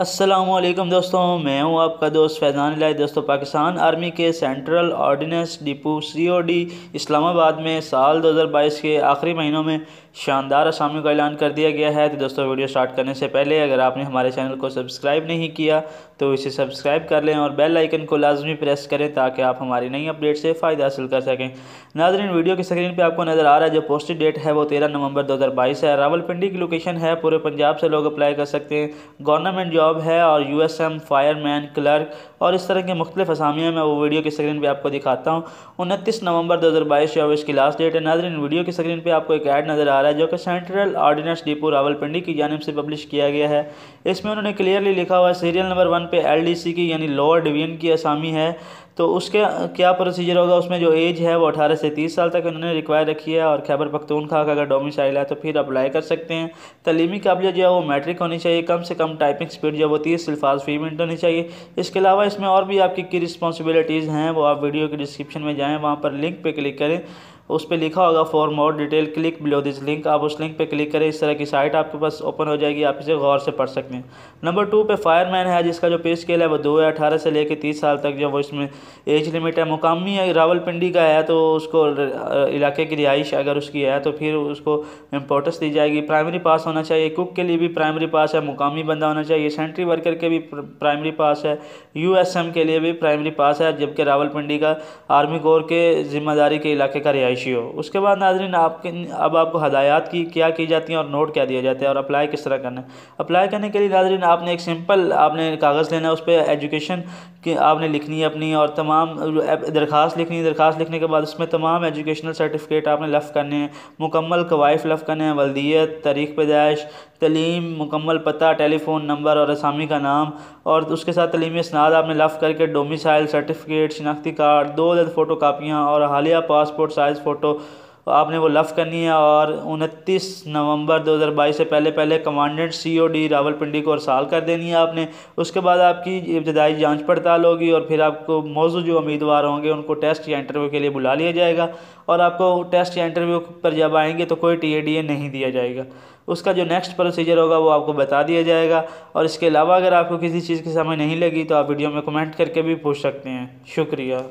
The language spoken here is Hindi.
असलम दोस्तों मैं हूं आपका दोस्त फैज़ान लाई दोस्तों पाकिस्तान आर्मी के central ordnance depot COD Islamabad में साल 2022 के आखिरी महीनों में शानदार असामियों का ऐलान कर दिया गया है तो दोस्तों वीडियो स्टार्ट करने से पहले अगर आपने हमारे चैनल को सब्सक्राइब नहीं किया तो इसे सब्सक्राइब कर लें और बेल आइकन को लाजमी प्रेस करें ताकि आप हमारी नई अपडेट से फ़ायदा हासिल कर सकें नाजरीन वीडियो की स्क्रीन पर आपको नज़र आ रहा है जो पोस्टेड डेट है वो तेरह नवंबर दो है रावलपिंडी की लोकेशन है पूरे पंजाब से लोग अप्लाई कर सकते हैं गवर्नमेंट जॉब जॉब है और U S M fireman clerk और इस तरह के मुख्तलिफ असामियाँ मैं वो वीडियो की स्क्रीन पर आपको दिखाता हूँ उनतीस नवंबर दो हज़ार बाईस चौबीस इसकी लास्ट डेट है इन वीडियो की स्क्रीन पर आपको एक ऐड नज़र आ रहा है जो कि सेंट्रल ऑर्डिनेंस डिपो रावलपिंडी की जानब से पब्लिश किया गया है इसमें उन्होंने क्लियरली लिखा हुआ है सीरियल नंबर वन पे एल डी सी की यानी लोअर डिवीजन की असामी है तो उसके क्या प्रोसीजर होगा उसमें जो एज है वो अठारह से तीस साल तक उन्होंने रिक्वायर रखी है और खैबर पख्तूनखा का अगर डोमिसाइल है तो फिर अप्लाई कर सकते हैं तलीमी काबिलियत जो है वो मैट्रिक होनी चाहिए कम से कम टाइपिंग स्पीड जो है वो तीस अल्फाज फी मिनट होनी चाहिए इसके अलावा इसमें और भी आपकी की रिस्पॉन्सिबिलिटीज़ हैं वो आप वीडियो के डिस्क्रिप्शन में जाएँ वहाँ पर लिंक पर क्लिक करें उस पर लिखा होगा for more detail click below this link आप उस लिंक पे क्लिक करें इस तरह की साइट आपके पास ओपन हो जाएगी आप इसे गौर से पढ़ सकते हैं नंबर टू पे फायरमैन है जिसका जो पे स्केल है वो दो है अठारह से लेकर तीस साल तक जो वो इसमें एज लिमिट है मुकामी रावलपिंडी का है तो उसको इलाके की रिहाइश अगर उसकी है तो फिर उसको इम्पोर्टेंस दी जाएगी प्राइमरी पास होना चाहिए कुक के लिए भी प्राइमरी पास है मुकामी बंदा होना चाहिए सेंट्री वर्कर के भी प्राइमरी पास है यू के लिए भी प्राइमरी पास है जबकि रावलपिंडी का आर्मी कोर के जिम्मेदारी के इलाके का रिहाइश हो उसके बाद नाजरीन आपके अब आपको हदायत की क्या की जाती हैं और नोट क्या दिया जाता है और अप्लाई किस तरह करना है अप्लाई करने के लिए नाजरीन आपने एक सिंपल आपने कागज़ लेना है उस पर एजुकेशन की आपने लिखनी है अपनी और तमाम दरख्वास्त लिखनी है दरख्वास्त लिखने के बाद उसमें तमाम एजुकेशनल सर्टिफिकेट आपने लफ़ करने हैं मुकम्मल कवाइफ लफ़ करने हैं वलदियत तारीख पैदाइश तलीम मुकम्मल पता टेलीफ़ोन नंबर और असामी का नाम और उसके साथ तलीमी इसनाद आपने लफ़ करके डोमिसाइल सर्टिफिकेट शिनाख्ती कार्ड दो फ़ोटो कापियाँ और हालिया पासपोर्ट साइज़ फ़ोटो आपने वो लफ़ करनी है और 29 नवंबर 2022 से पहले पहले commandant C O D Rawalpindi को और साल कर देनी है आपने उसके बाद आपकी इब्तदाई जांच पड़ताल होगी और फिर आपको मौजूद जो उम्मीदवार होंगे उनको टेस्ट या इंटरव्यू के लिए बुला लिया जाएगा और आपको टेस्ट या इंटरव्यू पर जब आएंगे तो कोई टी ए डी ए नहीं दिया जाएगा उसका जो नेक्स्ट प्रोसीजर होगा वो आपको बता दिया जाएगा और इसके अलावा अगर आपको किसी चीज़ की समझ नहीं लगी तो आप वीडियो में कमेंट करके भी पूछ सकते हैं शुक्रिया